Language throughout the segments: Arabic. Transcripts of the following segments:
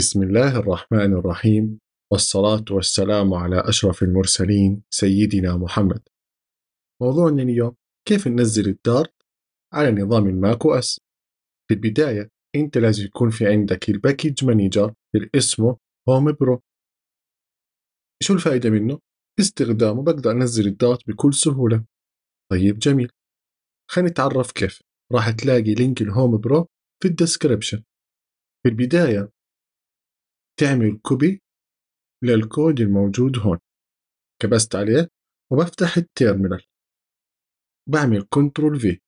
بسم الله الرحمن الرحيم والصلاة والسلام على أشرف المرسلين سيدنا محمد موضوعنا اليوم كيف ننزل الدارت على نظام الماك اس في البداية أنت لازم يكون في عندك الباكج مانيجر اللي اسمه هوم برو شو الفائدة منه؟ باستخدامه بقدر أنزل الدارت بكل سهولة طيب جميل خلينا نتعرف كيف راح تلاقي لينك الهوم برو في الديسكريبشن في البداية تعمل كوبي للكود الموجود هون كبست عليه وبفتح التيرمينال بعمل كنترول في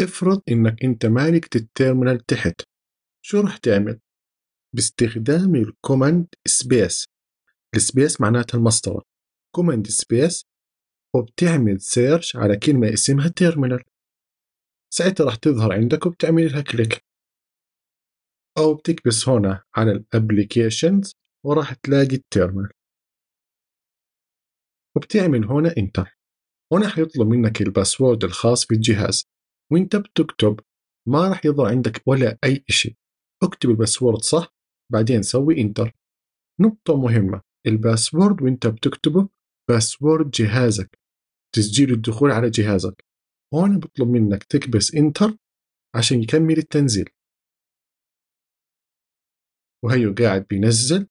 افرض انك انت مالك التيرمينال تحت شو رح تعمل باستخدام الكوماند سبيس السبيس معناتها المسطرة كوماند سبيس وبتعمل سيرش على كلمة اسمها تيرمينال ساعتها راح تظهر عندك وبتعمل لها كليك او بتكبس هنا على الابليكيشنز وراح تلاقي التيرمينال وبتعمل هنا انتر هنا حيطلب منك الباسورد الخاص بالجهاز وانت بتكتب ما راح يظهر عندك ولا اي شيء اكتب الباسورد صح بعدين سوي انتر نقطة مهمة الباسورد وانت بتكتبه باسورد جهازك تسجيل الدخول على جهازك هون بطلب منك تكبس انتر عشان يكمل التنزيل وهيو قاعد بينزل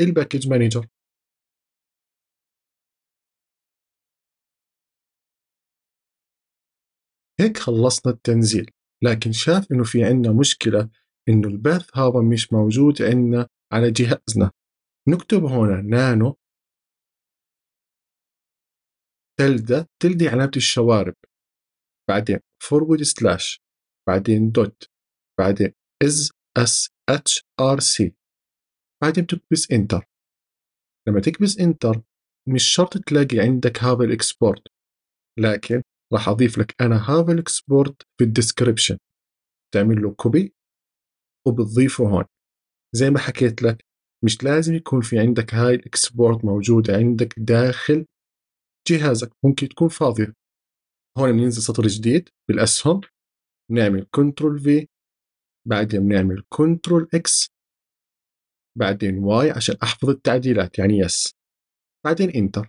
الباكج مانجر هيك خلصنا التنزيل لكن شاف انه في عندنا مشكله انه الباث هذا مش موجود عندنا على جهازنا نكتب هنا نانو تلدا تلدي علامة الشوارب بعدين فورورد سلاش بعدين دوت بعدين از اس HRC بعدين تكبس انتر لما تكبس انتر مش شرط تلاقي عندك هذا الاكسبورت لكن راح اضيف لك انا هذا الاكسبورت في الديسكريبشن تعمل له كوبي وبتضيفه هون زي ما حكيت لك مش لازم يكون في عندك هاي الاكسبورت موجودة عندك داخل جهازك ممكن تكون فاضية هون بننزل سطر جديد بالأسهم نعمل كنترول في بعدين بنعمل كنترول اكس بعدين واي عشان احفظ التعديلات يعني يس بعدين انتر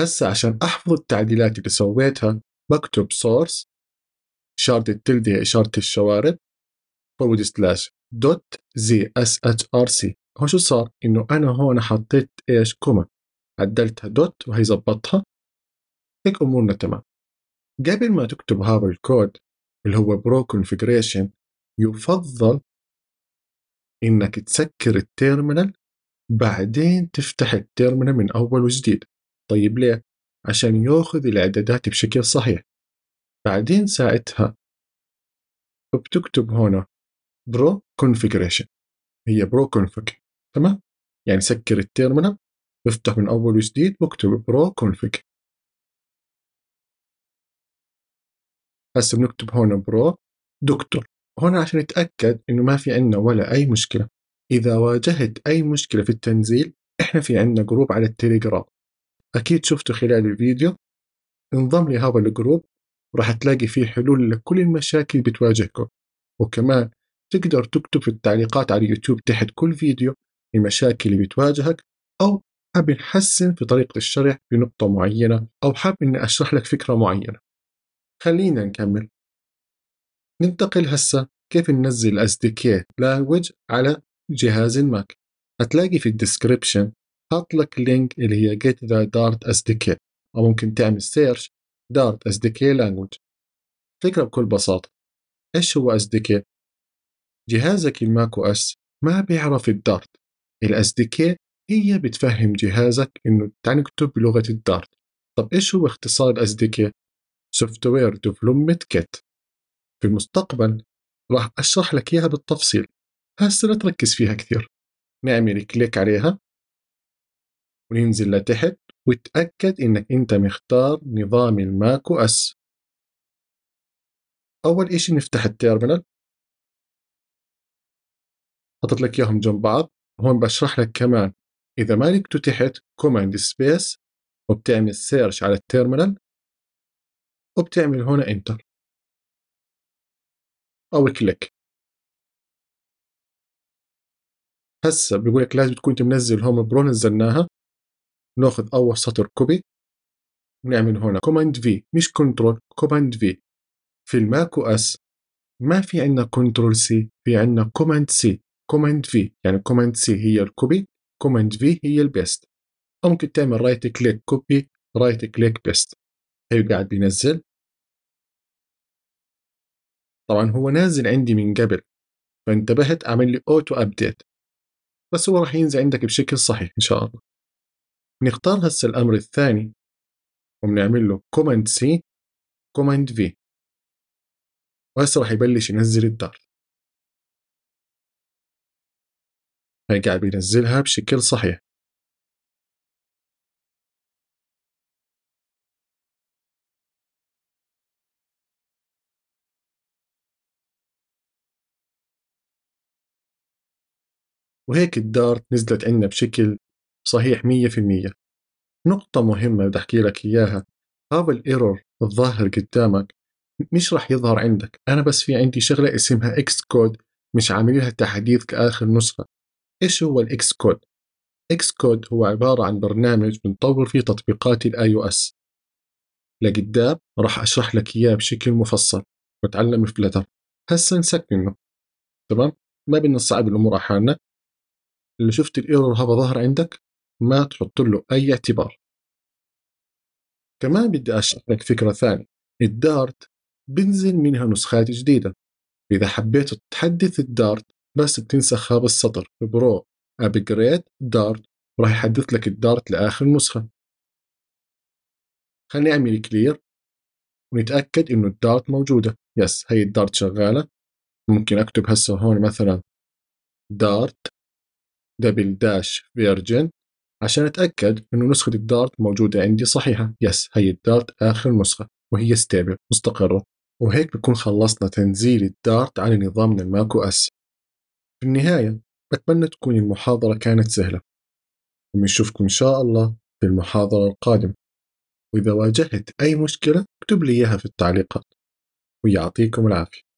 هسا عشان احفظ التعديلات اللي سويتها بكتب source اشارة التلد هي اشارة الشوارب forward slash dot zshrc هو شو صار انه انا هون حطيت ايش كوما عدلتها دوت وهي زبطها هيك امورنا تمام قبل ما تكتب هذا الكود اللي هو برو كونفجريشن يفضل انك تسكر التيرمينال بعدين تفتح التيرمينال من اول وجديد طيب ليه عشان ياخذ الاعدادات بشكل صحيح بعدين ساعتها بتكتب هنا برو كونفجريشن هي برو كونفج تمام يعني سكر التيرمينال افتح من اول وجديد واكتب برو كونفج هسه بنكتب هون برو دكتور هون عشان نتأكد إنه ما في عندنا ولا أي مشكلة إذا واجهت أي مشكلة في التنزيل إحنا في عندنا جروب على التليجرام أكيد شفتوا خلال الفيديو انضم لهذا الجروب راح تلاقي فيه حلول لكل المشاكل بتواجهكم وكمان تقدر تكتب في التعليقات على اليوتيوب تحت كل فيديو المشاكل اللي بتواجهك أو حاب نحسن في طريقة الشرح بنقطة معينة أو حاب إني أشرح لك فكرة معينة خلينا نكمل ننتقل هسه كيف ننزل SDK language على جهاز الماك هتلاقي في الديسكريبشن حاط لك لينك اللي هي get the dart SDK أو ممكن تعمل سيرش dart SDK language فكرة بكل بساطة إيش هو SDK؟ جهازك الماك او اس ما بيعرف الدارت ال SDK هي بتفهم جهازك انه تنكتب بلغه الدارت طب ايش هو اختصار ال SDK؟ سوفت وير ديفلوبمنت كيت في المستقبل راح أشرح لك إياها بالتفصيل هسه لا تركز فيها كثير نعمل كليك عليها وننزل لتحت وتأكد إنك أنت مختار نظام الماك او اس أول إشي نفتح التيرمينال حطت لك إياهم جنب بعض هون بشرح لك كمان إذا ما لقيته تحت كوماند سبيس وبتعمل سيرش على التيرمينال وبتعمل هنا انتر او كليك هسه بيقول لك لازم تكون تنزل منزل هوم برو نزلناها ناخذ اول سطر كوبي ونعمل هنا كوماند في مش كنترول كوماند في في الماك او اس ما في عندنا كنترول سي في عندنا كوماند سي كوماند في يعني كوماند سي هي الكوبي كوماند في هي البيست ممكن تعمل رايت كليك كوبي رايت كليك بيست هيو قاعد بينزل طبعا هو نازل عندي من قبل فانتبهت اعمل لي اوتو ابديت بس هو راح ينزل عندك بشكل صحيح ان شاء الله نختار هسه الامر الثاني وبنعمل له كوماند سي كوماند في وهسه راح يبلش ينزل الدار هي قاعد بينزلها بشكل صحيح وهيك الدارت نزلت عنا بشكل صحيح 100% نقطة مهمة بدي أحكي لك إياها هذا الايرور الظاهر قدامك مش راح يظهر عندك أنا بس في عندي شغلة اسمها إكس كود مش عامل لها تحديث كآخر نسخة إيش هو الإكس كود؟ إكس كود هو عبارة عن برنامج بنطور فيه تطبيقات الآي أو إس لقدام راح أشرح لك إياه بشكل مفصل وتعلم فلتر هسا منه تمام؟ ما بدنا نصعب الأمور على حالنا اللي شفت الايرور هذا ظهر عندك ما تحط له اي اعتبار كمان بدي اشرح لك فكره ثانيه الدارت بنزل منها نسخات جديده اذا حبيت تحدث الدارت بس بتنسخ هذا السطر برو ابجريد دارت راح يحدث لك الدارت لاخر نسخه خليني اعمل كلير ونتاكد انه الدارت موجوده يس هي الدارت شغاله ممكن اكتب هسه هون مثلا دارت دبل داش فيرجن عشان أتأكد إنه نسخة الدارت موجودة عندي صحيحة يس هي الدارت آخر نسخة وهي ستيبل مستقرة وهيك بكون خلصنا تنزيل الدارت على نظامنا الماكو أس في النهاية بتمنى تكون المحاضرة كانت سهلة وبنشوفكم إن شاء الله في المحاضرة القادمة وإذا واجهت أي مشكلة اكتب لي إياها في التعليقات ويعطيكم العافية